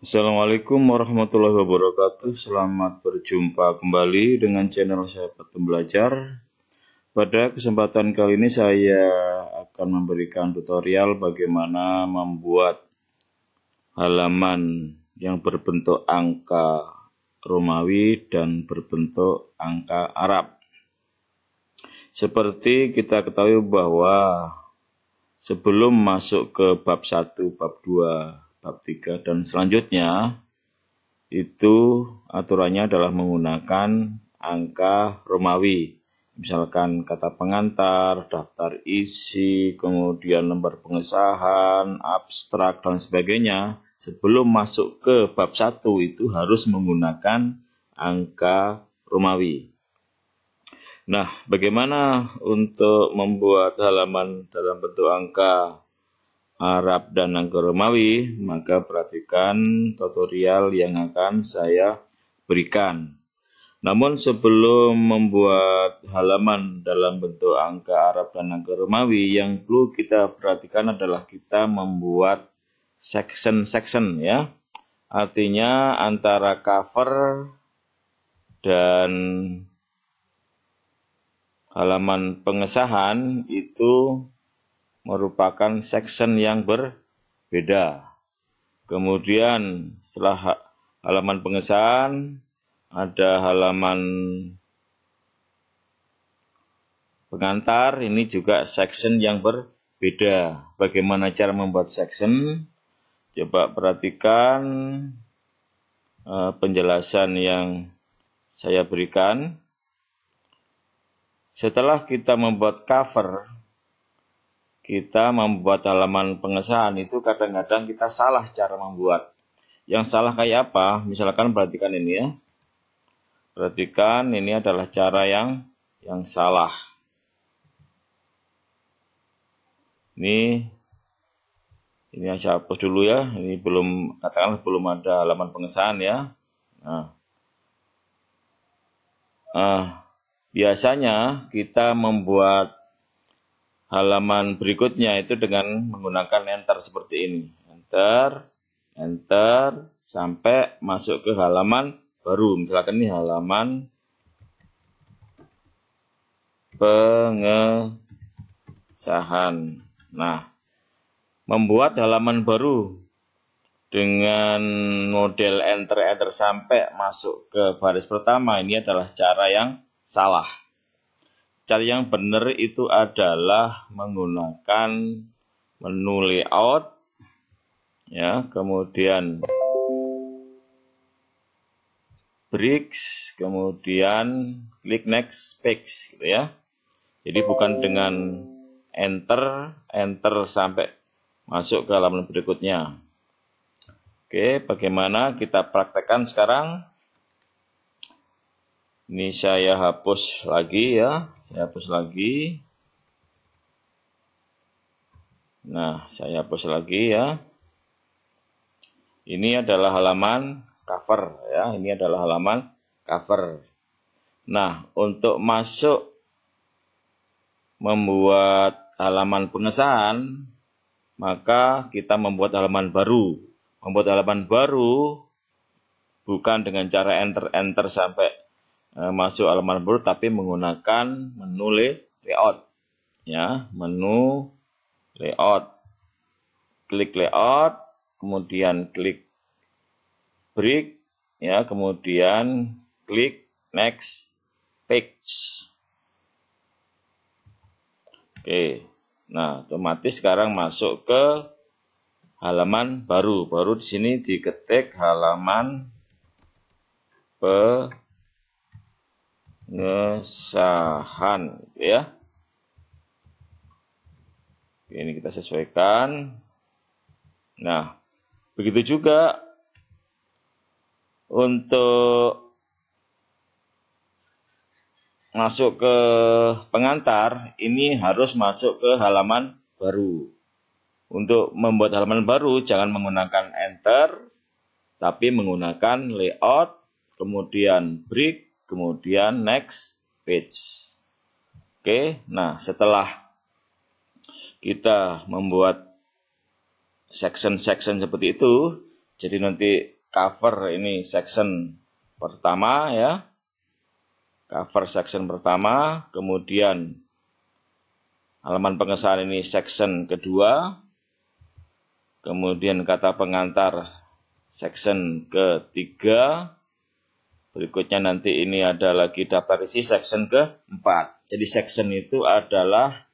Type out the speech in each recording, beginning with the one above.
Assalamualaikum warahmatullahi wabarakatuh. Selamat berjumpa kembali dengan channel saya Pembelajar. Pada kesempatan kali ini saya akan memberikan tutorial bagaimana membuat halaman yang berbentuk angka Romawi dan berbentuk angka Arab. Seperti kita ketahui bahwa sebelum masuk ke bab 1, bab 2 bab 3 dan selanjutnya itu aturannya adalah menggunakan angka Romawi. Misalkan kata pengantar, daftar isi, kemudian lembar pengesahan, abstrak, dan sebagainya. Sebelum masuk ke bab 1 itu harus menggunakan angka Romawi. Nah, bagaimana untuk membuat halaman dalam bentuk angka Arab dan Angka Romawi, maka perhatikan tutorial yang akan saya berikan. Namun sebelum membuat halaman dalam bentuk angka Arab dan angka Romawi, yang perlu kita perhatikan adalah kita membuat section-section ya. Artinya antara cover dan halaman pengesahan itu merupakan section yang berbeda. Kemudian setelah halaman pengesahan ada halaman pengantar ini juga section yang berbeda. Bagaimana cara membuat section? Coba perhatikan eh, penjelasan yang saya berikan. Setelah kita membuat cover kita membuat halaman pengesahan itu kadang-kadang kita salah cara membuat. Yang salah kayak apa? Misalkan perhatikan ini ya. Perhatikan ini adalah cara yang yang salah. Ini ini saya hapus dulu ya. Ini belum katakan belum ada halaman pengesahan ya. Nah. Nah, biasanya kita membuat halaman berikutnya itu dengan menggunakan enter seperti ini. Enter, enter, sampai masuk ke halaman baru. Misalkan ini halaman pengesahan. Nah, membuat halaman baru dengan model enter-enter sampai masuk ke baris pertama ini adalah cara yang salah. Cari yang benar itu adalah menggunakan menu layout ya, kemudian bricks, kemudian klik next page gitu ya. Jadi bukan dengan enter, enter sampai masuk ke halaman berikutnya. Oke, bagaimana kita praktekkan sekarang? ini saya hapus lagi ya saya hapus lagi nah saya hapus lagi ya ini adalah halaman cover ya ini adalah halaman cover nah untuk masuk membuat halaman pengesahan maka kita membuat halaman baru membuat halaman baru bukan dengan cara enter enter sampai Eh, masuk halaman baru tapi menggunakan menu layout ya menu layout klik layout kemudian klik break ya kemudian klik next page Oke, nah otomatis sekarang masuk ke halaman baru. Baru di sini diketik halaman pengesahan gitu ya ini kita sesuaikan nah begitu juga untuk masuk ke pengantar ini harus masuk ke halaman baru untuk membuat halaman baru jangan menggunakan enter tapi menggunakan layout kemudian break kemudian next page. Oke, nah setelah kita membuat section-section seperti itu, jadi nanti cover ini section pertama ya, cover section pertama, kemudian halaman pengesahan ini section kedua, kemudian kata pengantar section ketiga, Berikutnya nanti ini ada lagi daftar isi section ke-4. Jadi section itu adalah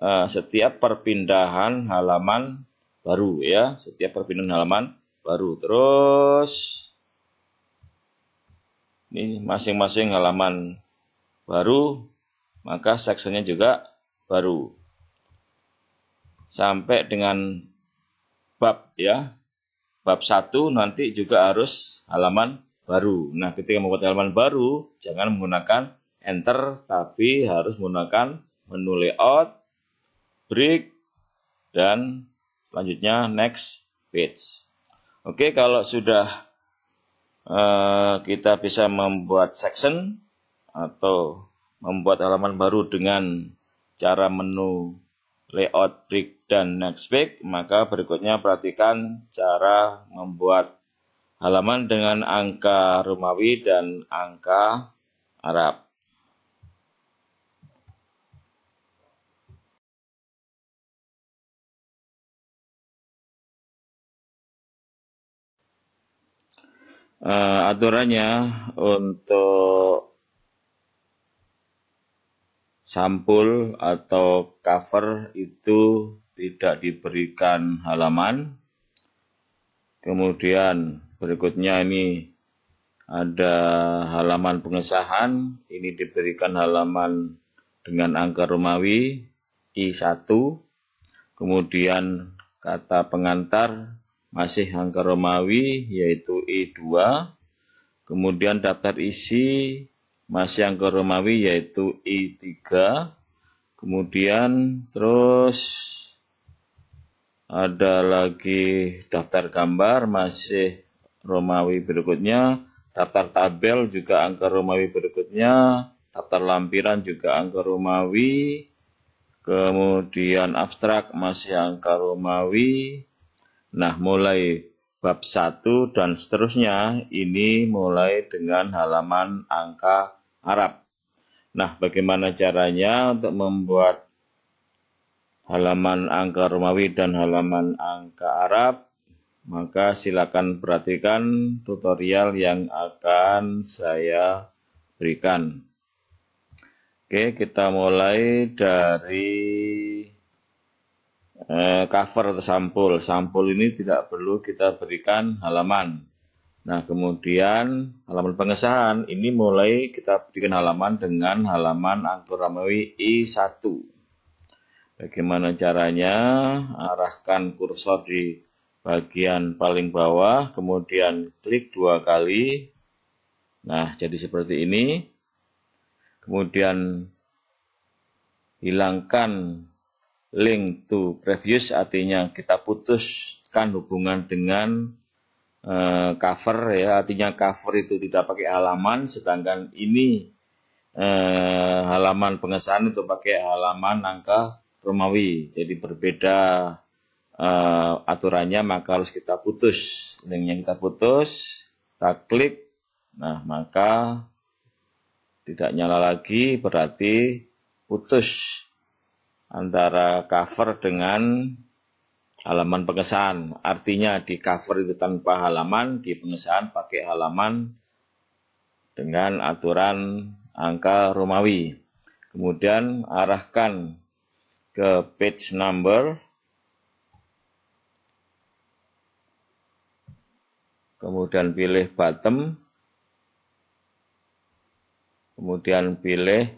uh, setiap perpindahan halaman baru ya, setiap perpindahan halaman baru. Terus ini masing-masing halaman baru, maka sectionnya juga baru. Sampai dengan bab ya. Bab 1 nanti juga harus halaman baru. Nah, ketika membuat halaman baru, jangan menggunakan enter, tapi harus menggunakan menu layout, break, dan selanjutnya next page. Oke, kalau sudah eh, kita bisa membuat section atau membuat halaman baru dengan cara menu layout, break, dan next page, maka berikutnya perhatikan cara membuat halaman dengan angka Romawi dan angka Arab. Uh, aturannya untuk sampul atau cover itu tidak diberikan halaman. Kemudian Berikutnya ini ada halaman pengesahan. Ini diberikan halaman dengan angka Romawi I1. Kemudian kata pengantar masih angka Romawi yaitu I2. Kemudian daftar isi masih angka Romawi yaitu I3. Kemudian terus ada lagi daftar gambar masih Romawi berikutnya, daftar tabel juga angka Romawi berikutnya, daftar lampiran juga angka Romawi, kemudian abstrak masih angka Romawi. Nah, mulai bab 1 dan seterusnya ini mulai dengan halaman angka Arab. Nah, bagaimana caranya untuk membuat halaman angka Romawi dan halaman angka Arab? maka silakan perhatikan tutorial yang akan saya berikan. Oke, kita mulai dari eh, cover atau sampul. Sampul ini tidak perlu kita berikan halaman. Nah, kemudian halaman pengesahan ini mulai kita berikan halaman dengan halaman angkur ramawi I1. Bagaimana caranya? Arahkan kursor di bagian paling bawah, kemudian klik dua kali. Nah, jadi seperti ini. Kemudian hilangkan link to previous, artinya kita putuskan hubungan dengan eh, cover ya, artinya cover itu tidak pakai halaman, sedangkan ini eh, halaman pengesahan itu pakai halaman angka Romawi, jadi berbeda uh, aturannya maka harus kita putus linknya kita putus kita klik nah maka tidak nyala lagi berarti putus antara cover dengan halaman pengesahan artinya di cover itu tanpa halaman di pengesahan pakai halaman dengan aturan angka Romawi kemudian arahkan ke page number kemudian pilih bottom, kemudian pilih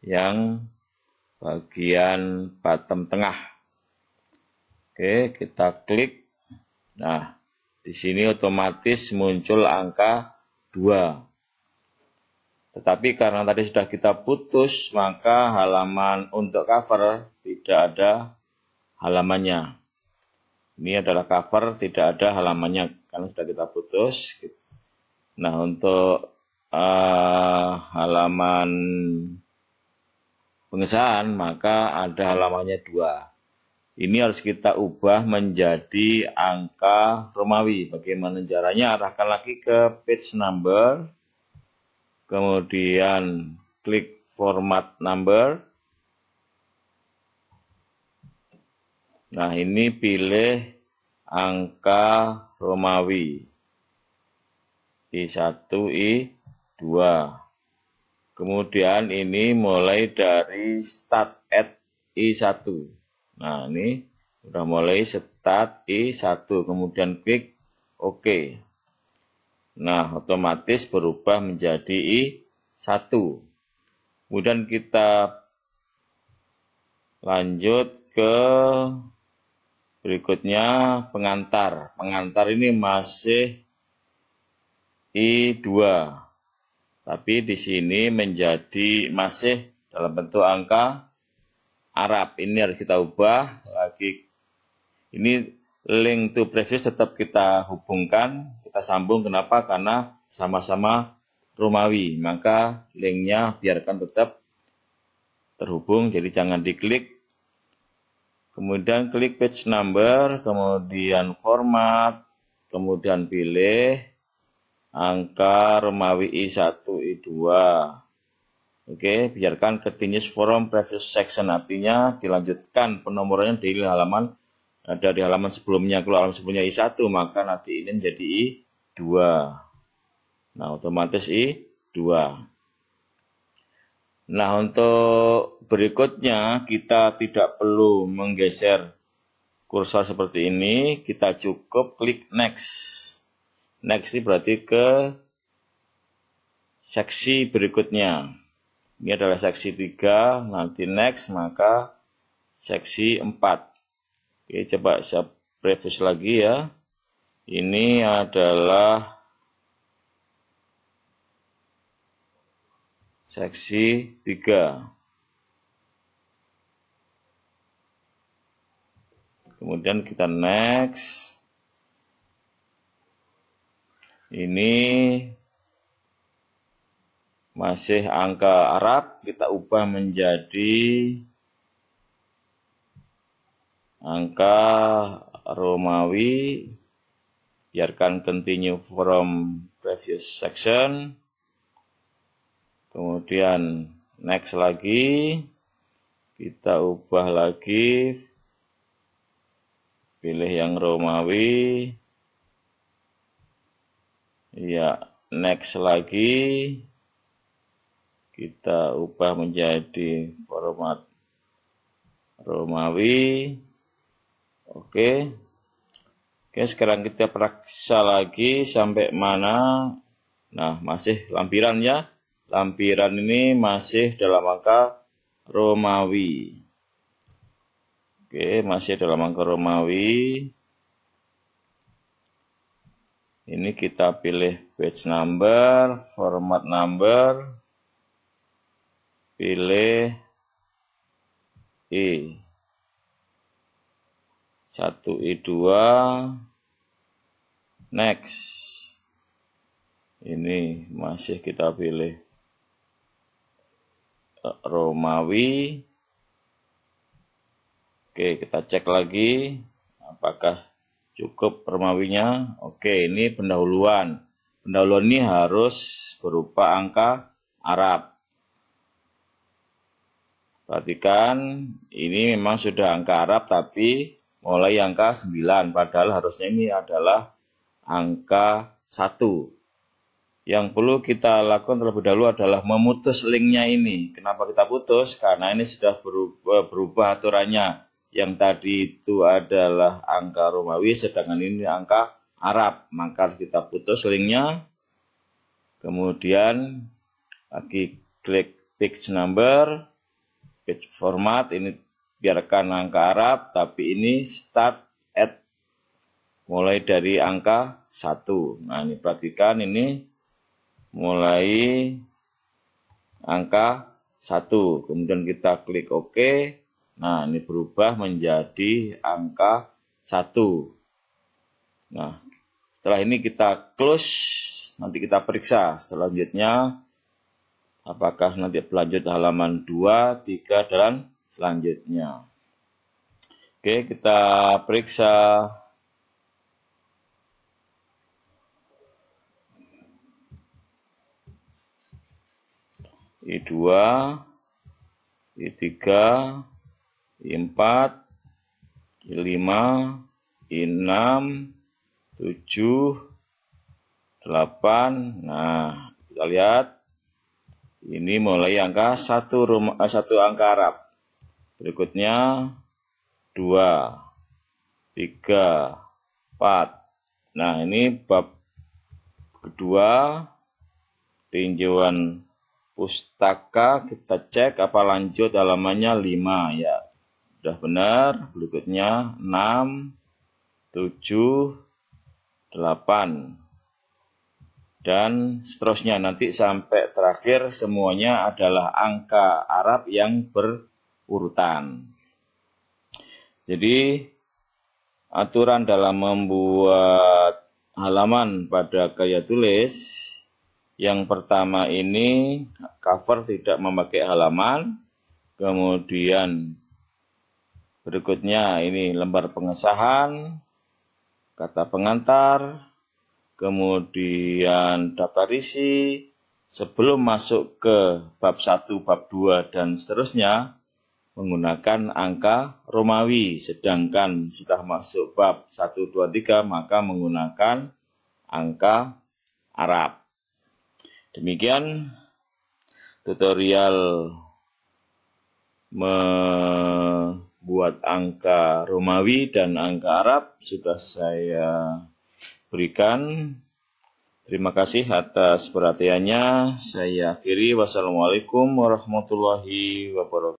yang bagian bottom tengah. Oke, kita klik. Nah, di sini otomatis muncul angka 2. Tetapi karena tadi sudah kita putus, maka halaman untuk cover tidak ada halamannya. Ini adalah cover, tidak ada halamannya sekarang sudah kita putus. Nah, untuk uh, halaman pengesahan maka ada halamannya dua. Ini harus kita ubah menjadi angka Romawi. Bagaimana caranya? Arahkan lagi ke page number, kemudian klik format number. Nah, ini pilih angka Romawi. I1, I2. Kemudian ini mulai dari start at I1. Nah, ini sudah mulai start I1, kemudian klik OK. Nah, otomatis berubah menjadi I1. Kemudian kita lanjut ke Berikutnya pengantar. Pengantar ini masih I2. Tapi di sini menjadi masih dalam bentuk angka Arab. Ini harus kita ubah lagi. Ini link to previous tetap kita hubungkan, kita sambung. Kenapa? Karena sama-sama Romawi. Maka linknya biarkan tetap terhubung. Jadi jangan diklik kemudian klik page number, kemudian format, kemudian pilih angka Romawi I1, I2. Oke, biarkan continuous forum previous section, artinya dilanjutkan penomorannya di halaman ada di halaman sebelumnya. Kalau halaman sebelumnya I1, maka nanti ini menjadi I2. Nah, otomatis I2. Nah, untuk berikutnya kita tidak perlu menggeser kursor seperti ini, kita cukup klik next. Next ini berarti ke seksi berikutnya. Ini adalah seksi 3, nanti next maka seksi 4. Oke, coba saya previous lagi ya. Ini adalah seksi 3. kemudian kita next ini masih angka Arab kita ubah menjadi angka Romawi biarkan continue from previous section kemudian next lagi kita ubah lagi pilih yang Romawi ya next lagi kita ubah menjadi format Romawi oke oke sekarang kita periksa lagi sampai mana nah masih lampiran ya lampiran ini masih dalam angka Romawi Oke, masih dalam angka Romawi. Ini kita pilih page number, format number, pilih E. 1 E2 next ini masih kita pilih eh, Romawi Oke, kita cek lagi apakah cukup permawinya. Oke, ini pendahuluan. Pendahuluan ini harus berupa angka Arab. Perhatikan, ini memang sudah angka Arab tapi mulai angka 9. Padahal harusnya ini adalah angka 1. Yang perlu kita lakukan terlebih dahulu adalah memutus linknya ini. Kenapa kita putus? Karena ini sudah berubah, berubah aturannya yang tadi itu adalah angka Romawi, sedangkan ini angka Arab. Maka kita putus linknya. Kemudian lagi klik page number, page format. Ini biarkan angka Arab, tapi ini start at mulai dari angka 1. Nah, ini perhatikan ini mulai angka 1. Kemudian kita klik OK. Nah, ini berubah menjadi angka 1. Nah, setelah ini kita close, nanti kita periksa selanjutnya apakah nanti berlanjut halaman 2, 3, dan selanjutnya. Oke, kita periksa. I2, I3, 4 5 6 7, 8. Nah, kita lihat. Ini mulai angka 1, rumah, 1 eh, angka Arab. Berikutnya 2, 3, 4. Nah, ini bab kedua tinjauan pustaka kita cek apa lanjut halamannya 5 ya sudah benar. Berikutnya 6, 7, 8 dan seterusnya nanti sampai terakhir semuanya adalah angka Arab yang berurutan. Jadi aturan dalam membuat halaman pada gaya tulis yang pertama ini cover tidak memakai halaman, kemudian Berikutnya ini lembar pengesahan, kata pengantar, kemudian daftar isi, sebelum masuk ke bab 1, bab 2, dan seterusnya, menggunakan angka Romawi, sedangkan sudah masuk bab 1, 2, 3, maka menggunakan angka Arab. Demikian tutorial menggunakan buat angka Romawi dan angka Arab sudah saya berikan. Terima kasih atas perhatiannya. Saya akhiri. Wassalamualaikum warahmatullahi wabarakatuh.